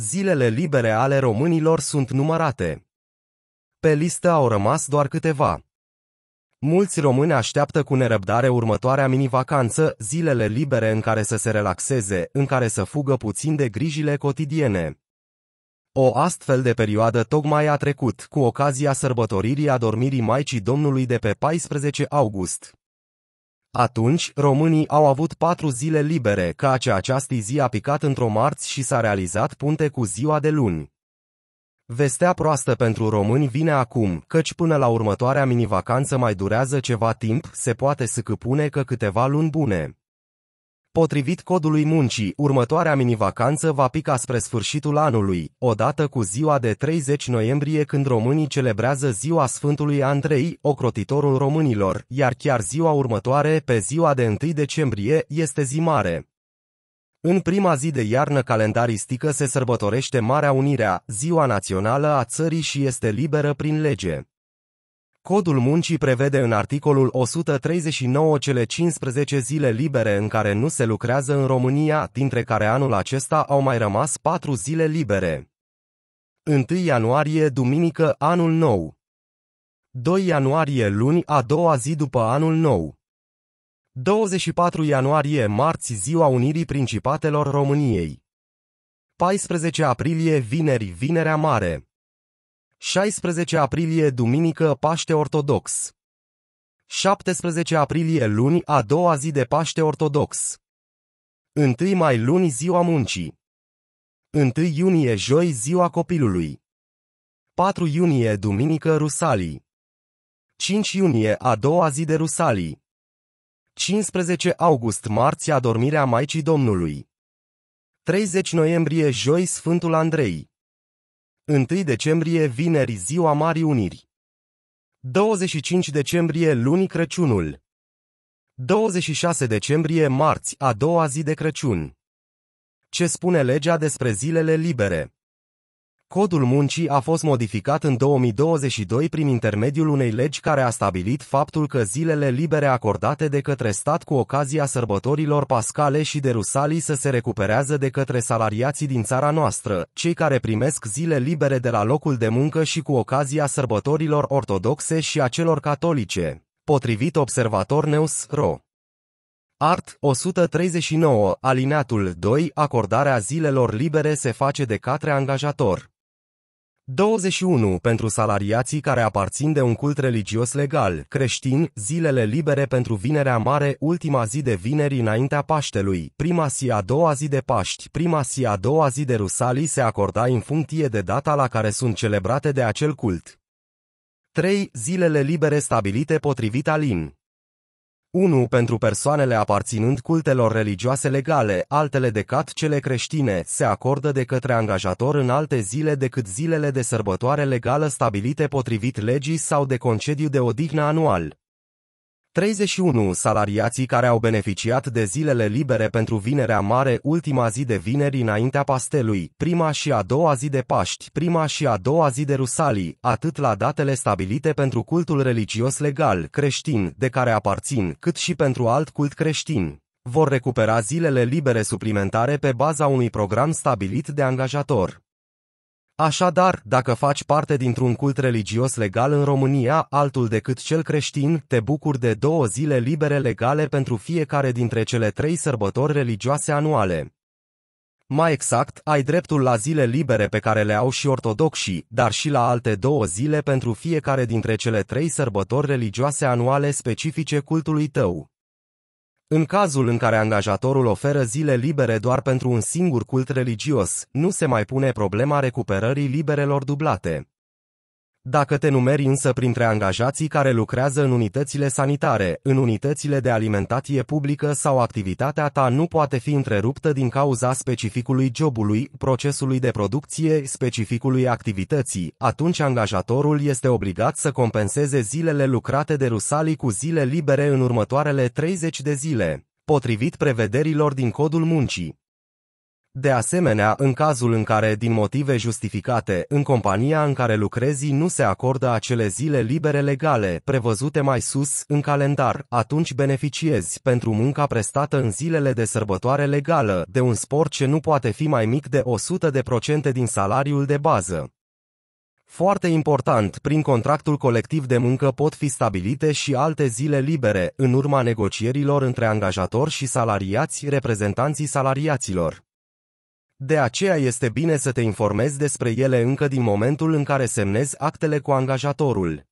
Zilele libere ale românilor sunt numărate. Pe listă au rămas doar câteva. Mulți români așteaptă cu nerăbdare următoarea mini-vacanță, zilele libere în care să se relaxeze, în care să fugă puțin de grijile cotidiene. O astfel de perioadă tocmai a trecut, cu ocazia sărbătoririi adormirii Maicii Domnului de pe 14 august. Atunci, românii au avut patru zile libere, ca ce această zi a picat într-o marți și s-a realizat punte cu ziua de luni. Vestea proastă pentru români vine acum, căci până la următoarea minivacanță mai durează ceva timp, se poate să câpune că câteva luni bune. Potrivit codului muncii, următoarea minivacanță va pica spre sfârșitul anului, odată cu ziua de 30 noiembrie când românii celebrează ziua Sfântului Andrei, ocrotitorul românilor, iar chiar ziua următoare, pe ziua de 1 decembrie, este zi mare. În prima zi de iarnă calendaristică se sărbătorește Marea Unirea, ziua națională a țării și este liberă prin lege. Codul muncii prevede în articolul 139 cele 15 zile libere în care nu se lucrează în România, dintre care anul acesta au mai rămas 4 zile libere. 1 ianuarie, duminică, anul nou. 2 ianuarie, luni, a doua zi după anul nou. 24 ianuarie, marți, ziua Unirii Principatelor României. 14 aprilie, vineri, vinerea mare. 16 aprilie duminică Paște Ortodox 17 aprilie luni a doua zi de Paște Ortodox 1 mai luni ziua muncii 1 iunie joi ziua copilului 4 iunie duminică Rusalii 5 iunie a doua zi de Rusalii 15 august marți adormirea Maicii Domnului 30 noiembrie joi Sfântul Andrei 1 decembrie vineri ziua Marii Uniri. 25 decembrie luni Crăciunul. 26 decembrie marți, a doua zi de Crăciun. Ce spune legea despre zilele libere? Codul muncii a fost modificat în 2022 prin intermediul unei legi care a stabilit faptul că zilele libere acordate de către stat cu ocazia sărbătorilor pascale și de rusalii să se recuperează de către salariații din țara noastră, cei care primesc zile libere de la locul de muncă și cu ocazia sărbătorilor ortodoxe și a celor catolice, potrivit observator Ro. Art. 139, alineatul 2, acordarea zilelor libere se face de către angajator. 21. Pentru salariații care aparțin de un cult religios legal, creștin, zilele libere pentru vinerea mare, ultima zi de vineri înaintea Paștelui, prima si a doua zi de Paști, prima si a doua zi de Rusalii se acorda în funcție de data la care sunt celebrate de acel cult. 3. Zilele libere stabilite potrivit Alin. 1. Pentru persoanele aparținând cultelor religioase legale, altele decât cele creștine, se acordă de către angajator în alte zile decât zilele de sărbătoare legală stabilite potrivit legii sau de concediu de odihnă anual. 31. Salariații care au beneficiat de zilele libere pentru vinerea mare, ultima zi de vineri înaintea pastelui, prima și a doua zi de Paști, prima și a doua zi de Rusalii, atât la datele stabilite pentru cultul religios legal creștin, de care aparțin, cât și pentru alt cult creștin. Vor recupera zilele libere suplimentare pe baza unui program stabilit de angajator. Așadar, dacă faci parte dintr-un cult religios legal în România, altul decât cel creștin, te bucuri de două zile libere legale pentru fiecare dintre cele trei sărbători religioase anuale. Mai exact, ai dreptul la zile libere pe care le au și ortodoxii, dar și la alte două zile pentru fiecare dintre cele trei sărbători religioase anuale specifice cultului tău. În cazul în care angajatorul oferă zile libere doar pentru un singur cult religios, nu se mai pune problema recuperării liberelor dublate. Dacă te numeri însă printre angajații care lucrează în unitățile sanitare, în unitățile de alimentație publică sau activitatea ta nu poate fi întreruptă din cauza specificului jobului, procesului de producție, specificului activității, atunci angajatorul este obligat să compenseze zilele lucrate de rusalii cu zile libere în următoarele 30 de zile, potrivit prevederilor din codul muncii. De asemenea, în cazul în care, din motive justificate, în compania în care lucrezi nu se acordă acele zile libere legale, prevăzute mai sus, în calendar, atunci beneficiezi, pentru munca prestată în zilele de sărbătoare legală, de un spor ce nu poate fi mai mic de 100% din salariul de bază. Foarte important, prin contractul colectiv de muncă pot fi stabilite și alte zile libere, în urma negocierilor între angajator și salariați, reprezentanții salariaților. De aceea este bine să te informezi despre ele încă din momentul în care semnezi actele cu angajatorul.